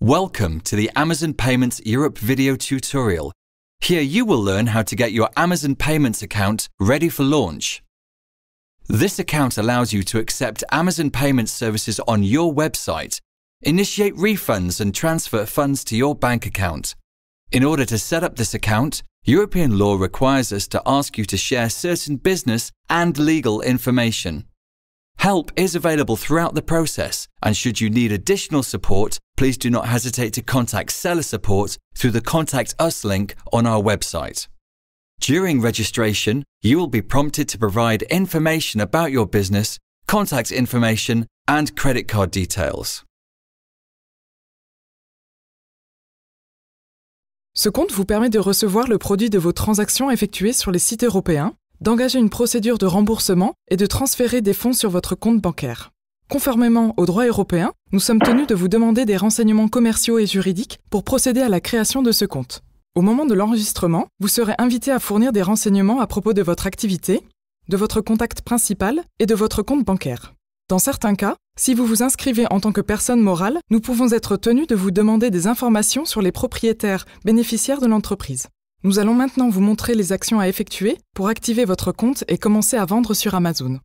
Welcome to the Amazon Payments Europe video tutorial. Here you will learn how to get your Amazon Payments account ready for launch. This account allows you to accept Amazon Payments services on your website, initiate refunds and transfer funds to your bank account. In order to set up this account, European law requires us to ask you to share certain business and legal information. Help is available throughout the process, and should you need additional support, please do not hesitate to contact seller support through the Contact Us link on our website. During registration, you will be prompted to provide information about your business, contact information, and credit card details. Ce compte vous permet de recevoir le produit de vos transactions effectuées sur les sites européens, d'engager une procédure de remboursement et de transférer des fonds sur votre compte bancaire. Conformément au droit européen, nous sommes tenus de vous demander des renseignements commerciaux et juridiques pour procéder à la création de ce compte. Au moment de l'enregistrement, vous serez invité à fournir des renseignements à propos de votre activité, de votre contact principal et de votre compte bancaire. Dans certains cas, si vous vous inscrivez en tant que personne morale, nous pouvons être tenus de vous demander des informations sur les propriétaires bénéficiaires de l'entreprise. Nous allons maintenant vous montrer les actions à effectuer pour activer votre compte et commencer à vendre sur Amazon.